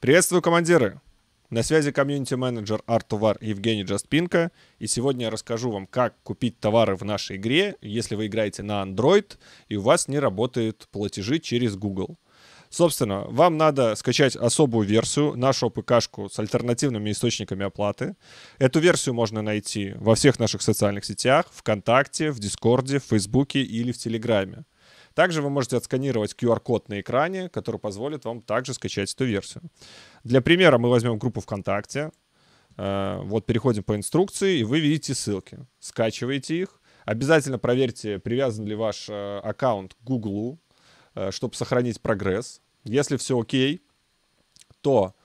Приветствую, командиры! На связи комьюнити-менеджер Артувар Евгений Джастпинко, и сегодня я расскажу вам, как купить товары в нашей игре, если вы играете на Android и у вас не работают платежи через Google. Собственно, вам надо скачать особую версию, нашу ОПКшку с альтернативными источниками оплаты. Эту версию можно найти во всех наших социальных сетях, ВКонтакте, в Дискорде, в Фейсбуке или в Телеграме. Также вы можете отсканировать QR-код на экране, который позволит вам также скачать эту версию. Для примера мы возьмем группу ВКонтакте. Э, вот переходим по инструкции, и вы видите ссылки. Скачивайте их. Обязательно проверьте, привязан ли ваш э, аккаунт к Google, э, чтобы сохранить прогресс. Если все окей, то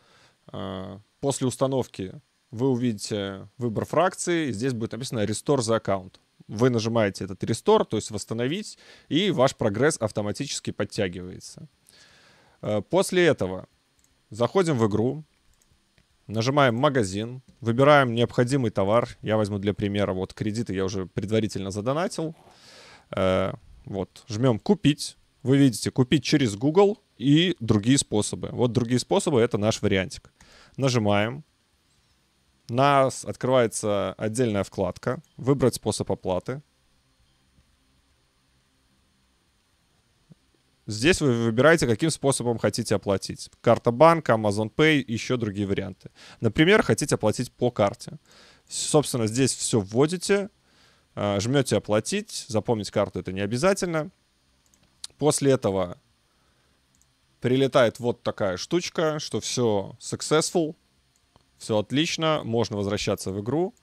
после установки вы увидите выбор фракции, и здесь будет написано «Restore the аккаунт» вы нажимаете этот рестор, то есть восстановить, и ваш прогресс автоматически подтягивается. Э, после этого заходим в игру, нажимаем магазин, выбираем необходимый товар. Я возьму для примера, вот кредиты я уже предварительно задонатил. Э, вот, жмем купить. Вы видите, купить через Google и другие способы. Вот другие способы, это наш вариантик. Нажимаем, у нас открывается отдельная вкладка «Выбрать способ оплаты». Здесь вы выбираете, каким способом хотите оплатить. Карта банка, Amazon Pay, еще другие варианты. Например, хотите оплатить по карте. Собственно, здесь все вводите, э, жмете «Оплатить», запомнить карту это не обязательно. После этого прилетает вот такая штучка, что все successful — все отлично, можно возвращаться в игру.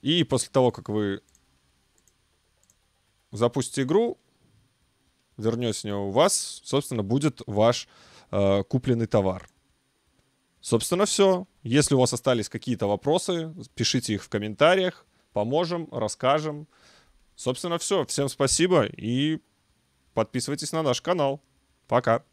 И после того, как вы запустите игру, вернете с него у вас, собственно, будет ваш э, купленный товар. Собственно, все. Если у вас остались какие-то вопросы, пишите их в комментариях. Поможем, расскажем. Собственно, все. Всем спасибо и подписывайтесь на наш канал. Пока.